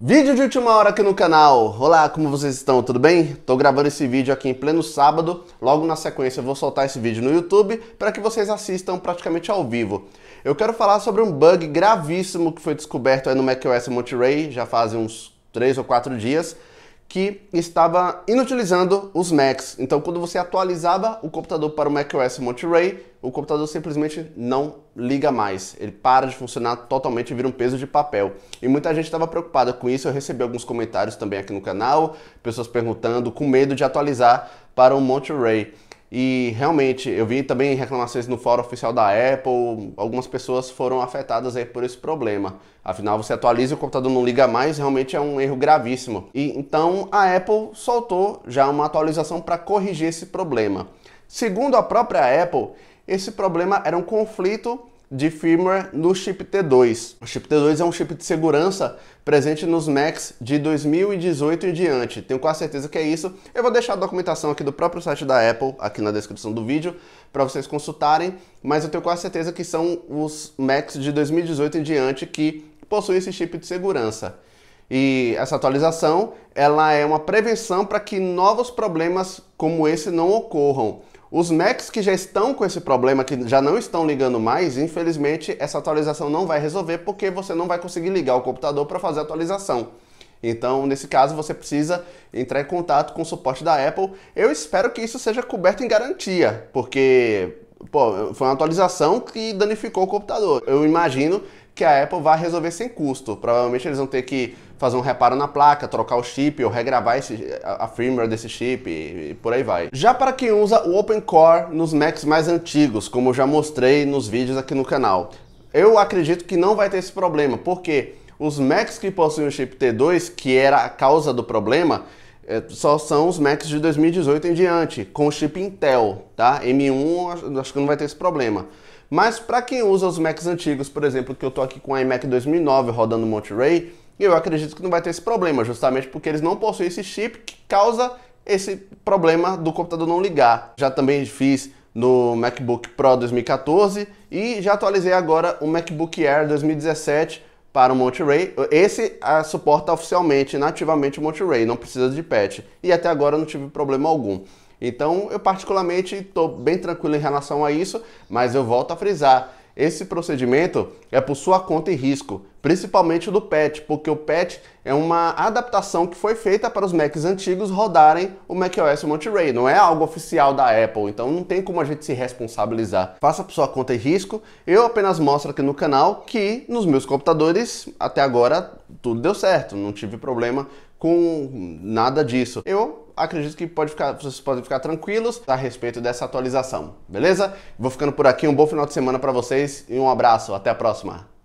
Vídeo de última hora aqui no canal. Olá, como vocês estão? Tudo bem? Tô gravando esse vídeo aqui em pleno sábado. Logo na sequência eu vou soltar esse vídeo no YouTube para que vocês assistam praticamente ao vivo. Eu quero falar sobre um bug gravíssimo que foi descoberto aí no macOS Monterey já faz uns 3 ou 4 dias que estava inutilizando os Macs. Então, quando você atualizava o computador para o macOS Monterey, o computador simplesmente não liga mais. Ele para de funcionar totalmente e vira um peso de papel. E muita gente estava preocupada com isso. Eu recebi alguns comentários também aqui no canal, pessoas perguntando, com medo de atualizar para o Monterey. E realmente, eu vi também reclamações no fórum oficial da Apple, algumas pessoas foram afetadas aí por esse problema. Afinal, você atualiza e o computador não liga mais, realmente é um erro gravíssimo. E então a Apple soltou já uma atualização para corrigir esse problema. Segundo a própria Apple, esse problema era um conflito de firmware no chip T2. O chip T2 é um chip de segurança presente nos Macs de 2018 em diante. Tenho quase certeza que é isso. Eu vou deixar a documentação aqui do próprio site da Apple aqui na descrição do vídeo para vocês consultarem, mas eu tenho quase certeza que são os Macs de 2018 em diante que possuem esse chip de segurança. E essa atualização, ela é uma prevenção para que novos problemas como esse não ocorram. Os Macs que já estão com esse problema, que já não estão ligando mais, infelizmente essa atualização não vai resolver porque você não vai conseguir ligar o computador para fazer a atualização. Então, nesse caso, você precisa entrar em contato com o suporte da Apple. Eu espero que isso seja coberto em garantia, porque pô, foi uma atualização que danificou o computador. Eu imagino que a Apple vai resolver sem custo. Provavelmente eles vão ter que fazer um reparo na placa, trocar o chip ou regravar esse, a, firmware desse chip e, e, por aí vai. Já para quem usa o Open Core nos Macs mais antigos, como já mostrei nos vídeos aqui no canal, eu acredito que não vai ter esse problema, porque os Macs que possuem o chip T2, que era a causa do problema, é, só são os Macs de 2018 em diante, com chip Intel, tá? M1 acho que não vai ter esse problema. Mas para quem usa os Macs antigos, por exemplo, que eu estou aqui com a iMac 2009 rodando Monterey, eu acredito que não vai ter esse problema, justamente porque eles não possuem esse chip que causa esse problema do computador não ligar. Já também fiz no MacBook Pro 2014 e já atualizei agora o MacBook Air 2017 para o Monterey. Esse a, ah, suporta oficialmente, nativamente o Monterey, não precisa de patch. E até agora não tive problema algum. Então, eu particularmente estou bem tranquilo em relação a isso, mas eu volto a frisar. Esse procedimento é por sua conta e risco, principalmente do PET, porque o PET é uma adaptação que foi feita para os Macs antigos rodarem o macOS Monterey, não é algo oficial da Apple, então não tem como a gente se responsabilizar. Faça por sua conta e risco, eu apenas mostro aqui no canal que nos meus computadores, até agora, tudo deu certo, não tive problema com nada disso. Eu acredito que pode ficar, vocês podem ficar tranquilos a respeito dessa atualização, beleza? Vou ficando por aqui, um bom final de semana para vocês e um abraço, até a próxima!